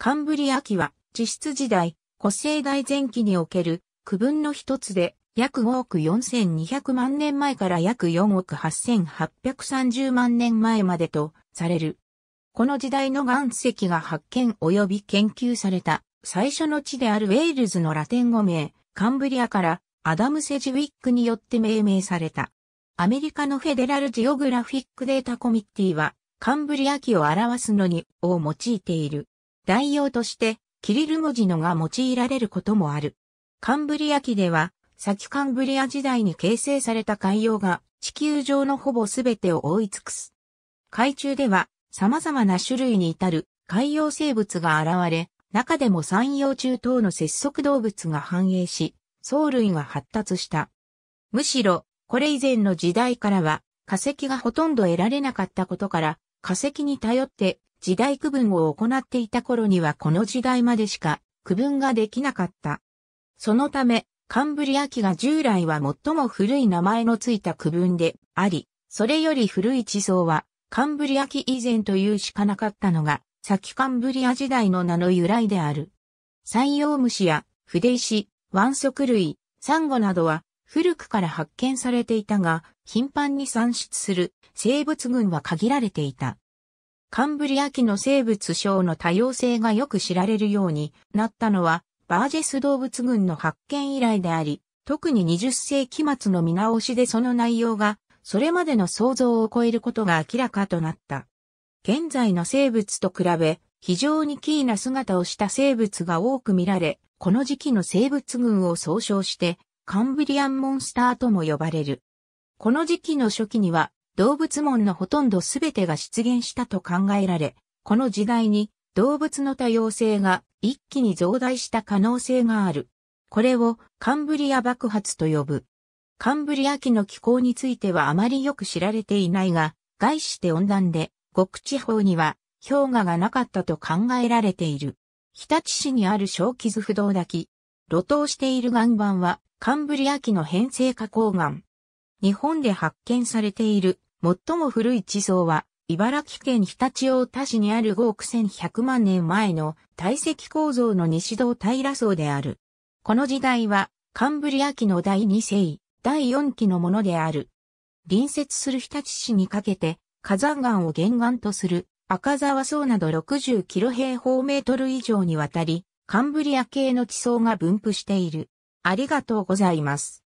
カンブリア紀は、地質時代、古生代前期における区分の一つで、約5億4200万年前から約4億8830万年前までとされる。この時代の岩石が発見及び研究された最初の地であるウェールズのラテン語名、カンブリアからアダム・セジウィックによって命名された。アメリカのフェデラルジオグラフィックデータコミッティは、カンブリア紀を表すのに、を用いている。代用として、キリル文字のが用いられることもある。カンブリア紀では、先カンブリア時代に形成された海洋が地球上のほぼ全てを覆い尽くす。海中では様々な種類に至る海洋生物が現れ、中でも山陽中等の節足動物が繁栄し、藻類が発達した。むしろ、これ以前の時代からは、化石がほとんど得られなかったことから、化石に頼って時代区分を行っていた頃にはこの時代までしか区分ができなかった。そのため、カンブリア紀が従来は最も古い名前のついた区分であり、それより古い地層はカンブリア紀以前というしかなかったのが、先カンブリア時代の名の由来である。山陽虫や筆石、腕足類、サンゴなどは古くから発見されていたが、頻繁に産出する生物群は限られていた。カンブリア紀の生物賞の多様性がよく知られるようになったのは、バージェス動物群の発見以来であり、特に20世紀末の見直しでその内容が、それまでの想像を超えることが明らかとなった。現在の生物と比べ、非常にキーな姿をした生物が多く見られ、この時期の生物群を総称して、カンブリアンモンスターとも呼ばれる。この時期の初期には、動物門のほとんどすべてが出現したと考えられ、この時代に動物の多様性が一気に増大した可能性がある。これをカンブリア爆発と呼ぶ。カンブリア紀の気候についてはあまりよく知られていないが、外して温暖で、極地方には氷河がなかったと考えられている。日立市にある小傷不動滝。露頭している岩盤はカンブリア紀の変成花崗岩。日本で発見されている最も古い地層は、茨城県日立大田市にある5億1100万年前の堆積構造の西道平層である。この時代は、カンブリア紀の第2世、第4期のものである。隣接する日立市にかけて、火山岩を原岩とする赤沢層など60キロ平方メートル以上にわたり、カンブリア系の地層が分布している。ありがとうございます。